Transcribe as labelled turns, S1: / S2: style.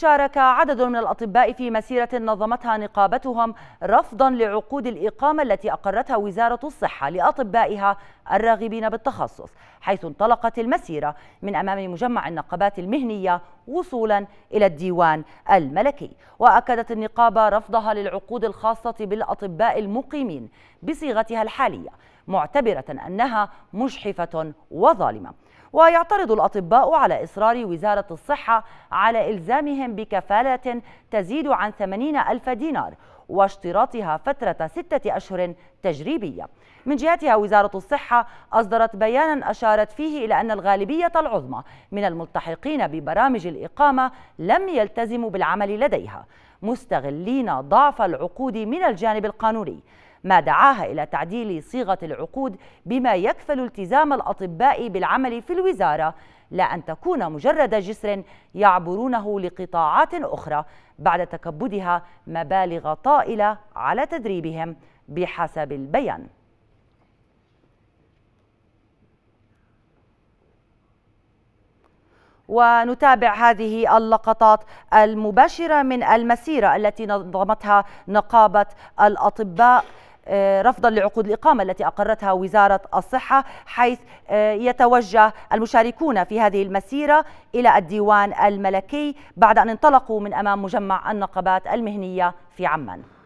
S1: شارك عدد من الأطباء في مسيرة نظمتها نقابتهم رفضا لعقود الإقامة التي أقرتها وزارة الصحة لأطبائها الراغبين بالتخصص حيث انطلقت المسيرة من أمام مجمع النقابات المهنية وصولا إلى الديوان الملكي وأكدت النقابة رفضها للعقود الخاصة بالأطباء المقيمين بصيغتها الحالية معتبرة أنها مجحفة وظالمة ويعترض الأطباء على إصرار وزارة الصحة على إلزامهم بكفالة تزيد عن 80 ألف دينار واشتراطها فترة ستة أشهر تجريبية من جهتها وزارة الصحة أصدرت بيانا أشارت فيه إلى أن الغالبية العظمى من الملتحقين ببرامج الإقامة لم يلتزموا بالعمل لديها مستغلين ضعف العقود من الجانب القانوني ما دعاها إلى تعديل صيغة العقود بما يكفل التزام الأطباء بالعمل في الوزارة لا أن تكون مجرد جسر يعبرونه لقطاعات أخرى بعد تكبدها مبالغ طائلة على تدريبهم بحسب البيان ونتابع هذه اللقطات المباشرة من المسيرة التي نظمتها نقابة الأطباء آه، رفضا لعقود الإقامة التي أقرتها وزارة الصحة حيث آه، يتوجه المشاركون في هذه المسيرة إلى الديوان الملكي بعد أن انطلقوا من أمام مجمع النقابات المهنية في عمان